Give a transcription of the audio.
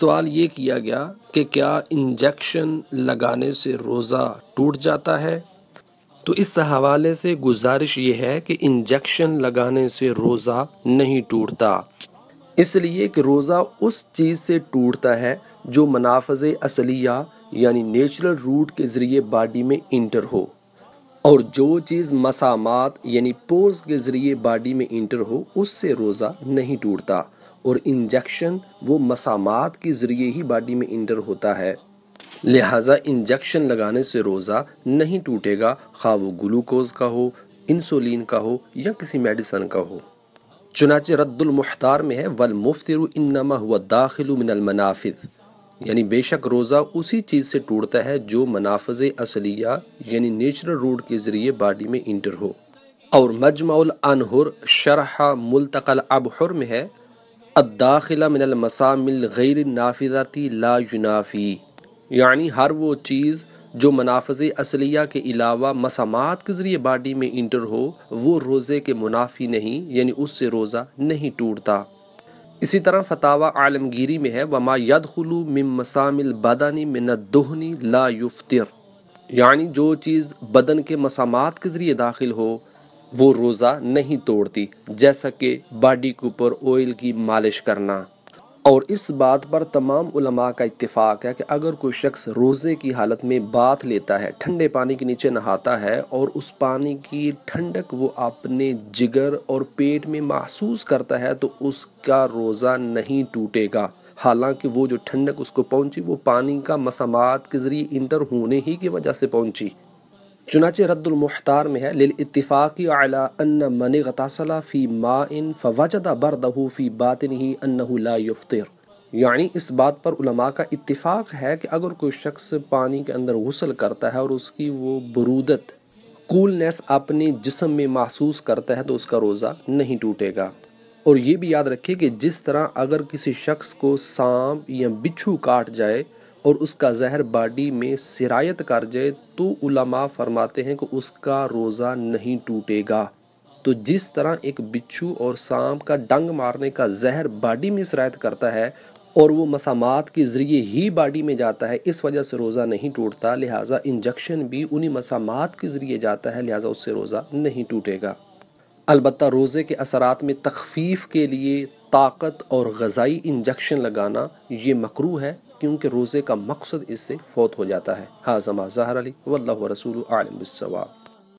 सवाल ये किया गया कि क्या इंजेक्शन लगाने से रोज़ा टूट जाता है तो इस हवाले से गुजारिश ये है कि इंजेक्शन लगाने से रोज़ा नहीं टूटता इसलिए कि रोज़ा उस चीज़ से टूटता है जो मुनाफज़ असलिया यानी नेचुरल रूट के ज़रिए बॉडी में इंटर हो और जो चीज़ मसामात यानी पोज़ के ज़रिए बॉडी में इंटर हो उससे रोज़ा नहीं टूटता और इंजेक्शन वो मसामात के ज़रिए ही बॉडी में इंटर होता है लिहाजा इंजेक्शन लगाने से रोज़ा नहीं टूटेगा खा वो ग्लूकोज का हो इंसुलिन का हो या किसी मेडिसन का हो चुनाचे रद्दुलमख्तार में है वल मुफ्तर इन्नमा हुआ दाखिल मिनलमनाफिद यानी बेशक रोज़ा उसी चीज़ से टूटता है जो मनाफज असलिया यानी नेचुरल रूट के ज़रिए बॉडी में इंटर हो और मजमाउल अनहुर शरह मुलतकल अबहर में है अदाखिला मिनलमसामिल गैर नाफिज़ाती ला युनाफ़ी यानी हर वो चीज़ जो मुनाफ़ असलिया के अलावा मसामात के ज़रिए बाडी में इंटर हो वो रोज़े के मुनाफी नहीं यानी उससे रोज़ा नहीं टूटता इसी तरह फतावा आलमगिरी में है वमा यद यदखलू मम मसामिल बदानी मिन दोहनी ला युफ्तिर यानी जो चीज़ बदन के मसामात के ज़रिए दाखिल हो वो रोज़ा नहीं तोड़ती जैसा कि बॉडी के ऊपर ऑयल की मालिश करना और इस बात पर तमाम उलमा का इतफाक है कि अगर कोई शख्स रोज़े की हालत में बात लेता है ठंडे पानी के नीचे नहाता है और उस पानी की ठंडक वो अपने जिगर और पेट में महसूस करता है तो उसका रोज़ा नहीं टूटेगा हालांकि वो जो ठंडक उसको पहुंची वो पानी का मसामात के ज़रिए इंटर होने ही की वजह से पहुंची चुनाचे रद्दुलमहतार में है लिल इतफ़ाक़ी अला अन मन गतासला फ़ी मा इन फ़वजदा बरदहू फ़ी बातिन ही ला युफ्तिर यानी इस बात पर उलमा का इतफ़ाक़ है कि अगर कोई शख्स पानी के अंदर गसल करता है और उसकी वो बरूदत कूलनेस अपने जिसम में महसूस करता है तो उसका रोज़ा नहीं टूटेगा और ये भी याद रखें कि जिस तरह अगर किसी शख्स को सांप या बिच्छू काट जाए और उसका जहर बाडी में सिरायत कर जाए तो उलमा फरमाते हैं कि उसका रोज़ा नहीं टूटेगा तो जिस तरह एक बिच्छू और सांप का डंग मारने का जहर बाडी में सिरायत करता है और वो मसामात के ज़रिए ही बॉडी में जाता है इस वजह से रोज़ा नहीं टूटता लिहाजा इंजेक्शन भी उन्हीं मसामात के ज़रिए जाता है लिहाजा उससे रोज़ा नहीं टूटेगा अलबत् रोज़े के असरात में तखफीफ के लिए ताकत और गज़ाई इंजेक्शन लगाना ये मकरू है क्योंकि रोज़े का मकसद इससे फौत हो जाता है हाजमा जहर अली वल्ल रसूल आलम